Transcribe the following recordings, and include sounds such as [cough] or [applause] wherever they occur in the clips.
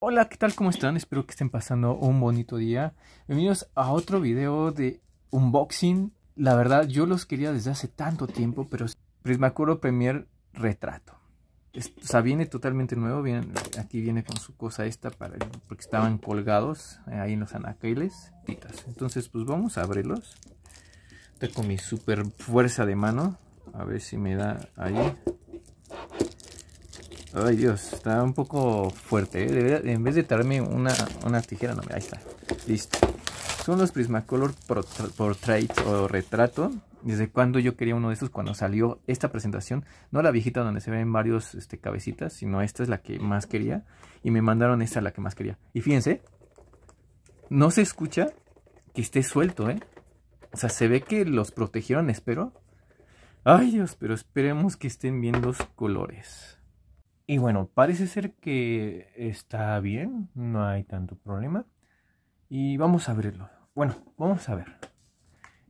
Hola, ¿qué tal? ¿Cómo están? Espero que estén pasando un bonito día. Bienvenidos a otro video de unboxing. La verdad, yo los quería desde hace tanto tiempo, pero Prismacuro Premier Retrato. o sea, viene totalmente nuevo. aquí viene con su cosa esta, para, porque estaban colgados eh, ahí en los anaqueles. Entonces, pues vamos a abrirlos. Estoy con mi super fuerza de mano. A ver si me da ahí. Ay Dios, está un poco fuerte. ¿eh? en vez de traerme una, tijera, no, mira, ahí está. Listo. Son los Prismacolor Portrait o retrato. Desde cuando yo quería uno de estos, cuando salió esta presentación. No la viejita donde se ven varios este, cabecitas, sino esta es la que más quería. Y me mandaron esta la que más quería. Y fíjense, no se escucha que esté suelto, ¿eh? O sea, se ve que los protegieron, espero. Ay Dios, pero esperemos que estén bien los colores. Y bueno, parece ser que está bien, no hay tanto problema. Y vamos a abrirlo. Bueno, vamos a ver.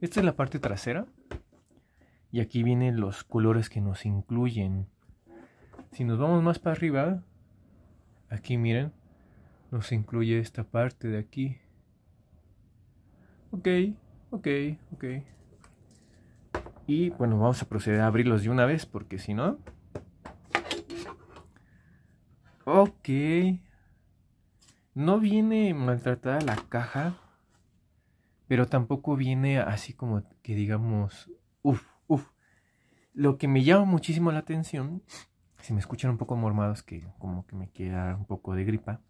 Esta es la parte trasera. Y aquí vienen los colores que nos incluyen. Si nos vamos más para arriba, aquí miren, nos incluye esta parte de aquí. Ok, ok, ok. Y bueno, vamos a proceder a abrirlos de una vez porque si no, Ok. No viene maltratada la caja, pero tampoco viene así como que digamos, uf, uf. Lo que me llama muchísimo la atención, si me escuchan un poco mormados, que como que me queda un poco de gripa,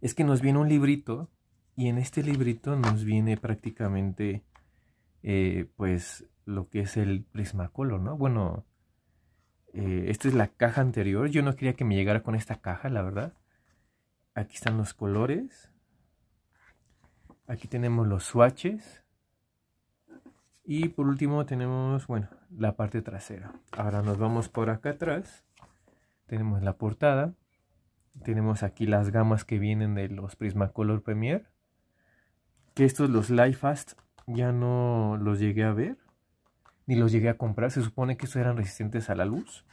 es que nos viene un librito y en este librito nos viene prácticamente, eh, pues, lo que es el prismacolor, ¿no? Bueno, eh, esta es la caja anterior. Yo no quería que me llegara con esta caja, la verdad. Aquí están los colores. Aquí tenemos los swatches. Y por último tenemos, bueno, la parte trasera. Ahora nos vamos por acá atrás. Tenemos la portada. Tenemos aquí las gamas que vienen de los Prismacolor Premier. Que estos, los Life ya no los llegué a ver ni los llegué a comprar. Se supone que estos eran resistentes a la luz.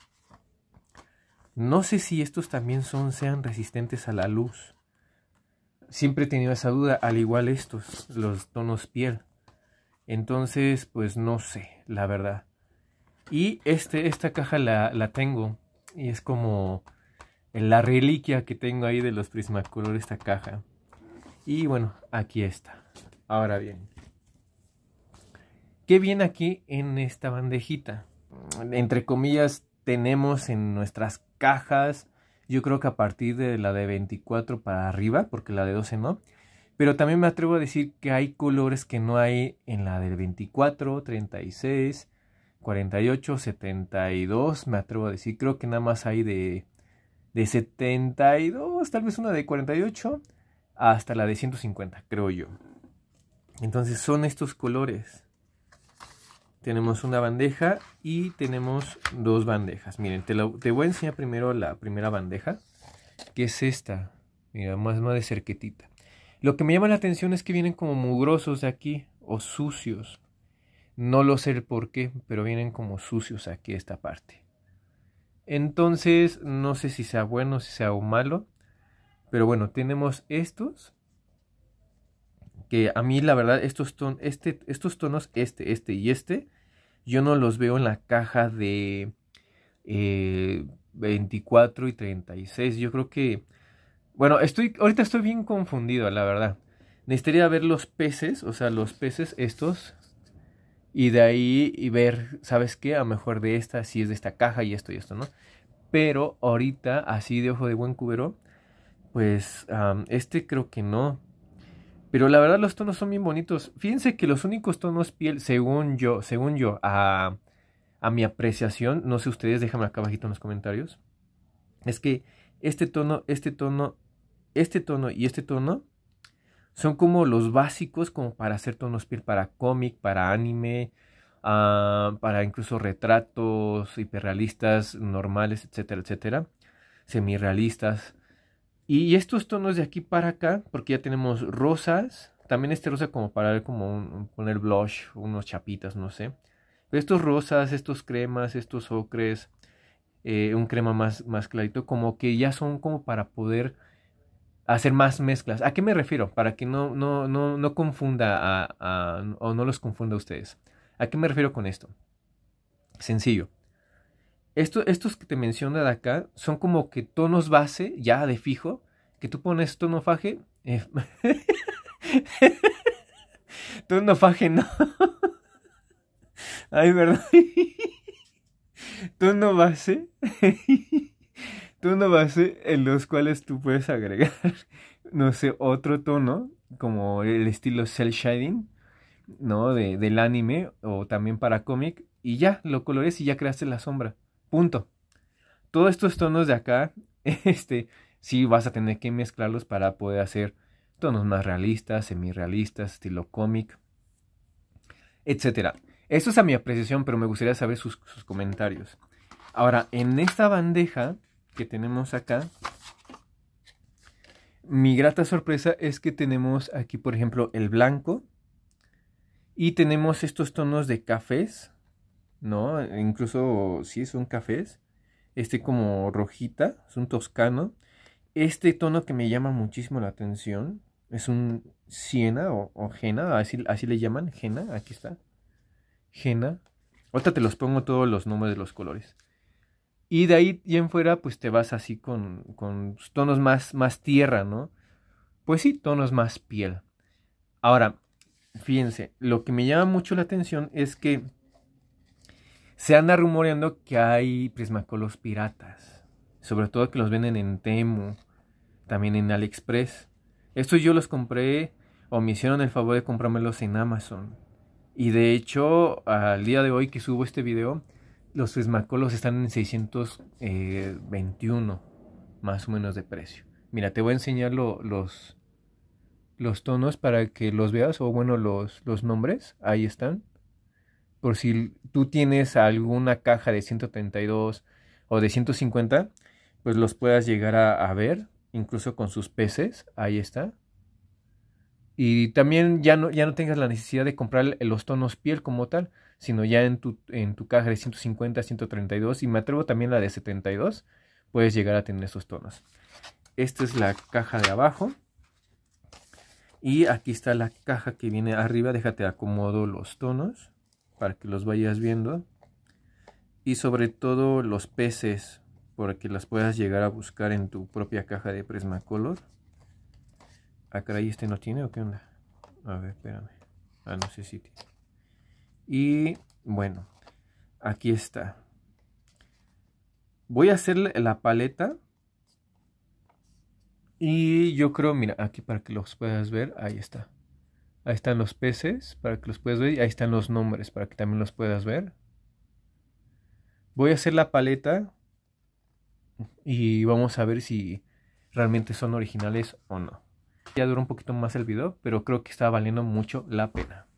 No sé si estos también son, sean resistentes a la luz. Siempre he tenido esa duda, al igual estos, los tonos piel. Entonces, pues no sé, la verdad. Y este, esta caja la, la tengo. Y es como la reliquia que tengo ahí de los Prismacolor, esta caja. Y bueno, aquí está. Ahora bien, ¿Qué viene aquí en esta bandejita? Entre comillas, tenemos en nuestras cajas, yo creo que a partir de la de 24 para arriba, porque la de 12 no. Pero también me atrevo a decir que hay colores que no hay en la del 24, 36, 48, 72, me atrevo a decir. Creo que nada más hay de, de 72, tal vez una de 48, hasta la de 150, creo yo. Entonces son estos colores tenemos una bandeja y tenemos dos bandejas. Miren, te, voy a enseñar primero la primera bandeja, que es esta. Mira, más, más de cerquetita. Lo que me llama la atención es que vienen como mugrosos de aquí o sucios. No lo sé el por qué, pero vienen como sucios aquí esta parte. Entonces, no sé si sea bueno, si sea malo. Pero bueno, tenemos estos que a mí la verdad estos, este, estos tonos, este, este y este, yo no los veo en la caja de 24 eh, y 36. Yo creo que, bueno, estoy, ahorita estoy bien confundido, la verdad. Necesitaría ver los peces, o sea, los peces estos, y de ahí y ver, ¿sabes qué? A lo mejor de esta, si es de esta caja y esto y esto, ¿no? Pero ahorita, así de ojo de buen cubero, pues este creo que no. Pero la verdad los tonos son bien bonitos. Fíjense que los únicos tonos piel, según yo, según yo, a, a mi apreciación, no sé ustedes, déjame acá abajito en los comentarios, es que este tono, este tono, este tono y este tono son como los básicos como para hacer tonos piel para cómic, para anime, ah, para incluso retratos hiperrealistas normales, etcétera, etcétera, semirrealistas. Y estos tonos de aquí para acá, porque ya tenemos rosas, también este rosa como para como un, poner blush, unos chapitas, no sé. Pero estos rosas, estos cremas, estos ocres, eh, un crema más, más clarito, como que ya son como para poder hacer más mezclas. ¿A qué me refiero? Para que no, no, no, no confunda a, o no los confunda a ustedes. ¿A qué me refiero con esto? Sencillo estos que te mencionan de acá son como que tonos base, ya de fijo, que tú pones tono faje. Eh, [laughs] tono faje, no. [laughs] Ay, verdad. [laughs] tono base. tono base en los cuales tú puedes agregar, no sé, otro tono, como el estilo cel shading, ¿no? De, del anime o también para cómic. Y ya, lo colores y ya creaste la sombra. Punto. Todos estos tonos de acá, [laughs] este, sí vas a tener que mezclarlos para poder hacer tonos más realistas, semirrealistas, estilo cómic, etc. Esto es a mi apreciación, pero me gustaría saber sus, sus comentarios. Ahora, en esta bandeja que tenemos acá, mi grata sorpresa es que tenemos aquí, por ejemplo, el blanco y tenemos estos tonos de cafés ¿no? E incluso si es son cafés. Este como rojita, es un toscano. Este tono que me llama muchísimo la atención es un siena o, jena, así, así le llaman, jena, aquí está. Jena. Ahorita te los pongo todos los nombres de los colores. Y de ahí y en fuera, pues te vas así con, con tonos más, más tierra, ¿no? Pues sí, tonos más piel. Ahora, fíjense, lo que me llama mucho la atención es que se anda rumoreando que hay prismacolos piratas, sobre todo que los venden en Temu, también en AliExpress. Estos yo los compré o me hicieron el favor de comprármelos en Amazon. Y de hecho, al día de hoy que subo este video, los prismacolos están en 621 eh, más o menos de precio. Mira, te voy a enseñar los, los tonos para que los veas, o bueno, los, los nombres, ahí están por si tú tienes alguna caja de 132 o de 150, pues los puedas llegar a, ver, incluso con sus peces, ahí está. Y también ya no, ya no tengas la necesidad de comprar los tonos piel como tal, sino ya en tu, en tu caja de 150, 132 y me atrevo también la de 72, puedes llegar a tener esos tonos. Esta es la caja de abajo. Y aquí está la caja que viene arriba, déjate acomodo los tonos para que los vayas viendo. Y sobre todo los peces, para que las puedas llegar a buscar en tu propia caja de Prismacolor. acá ahí ¿este no tiene o qué onda? A ver, espérame. Ah, no sé si tiene. Y bueno, aquí está. Voy a hacer la paleta. Y yo creo, mira, aquí para que los puedas ver, ahí está. Ahí están los peces para que los puedas ver y ahí están los nombres para que también los puedas ver. Voy a hacer la paleta y vamos a ver si realmente son originales o no. Ya duró un poquito más el video, pero creo que está valiendo mucho la pena.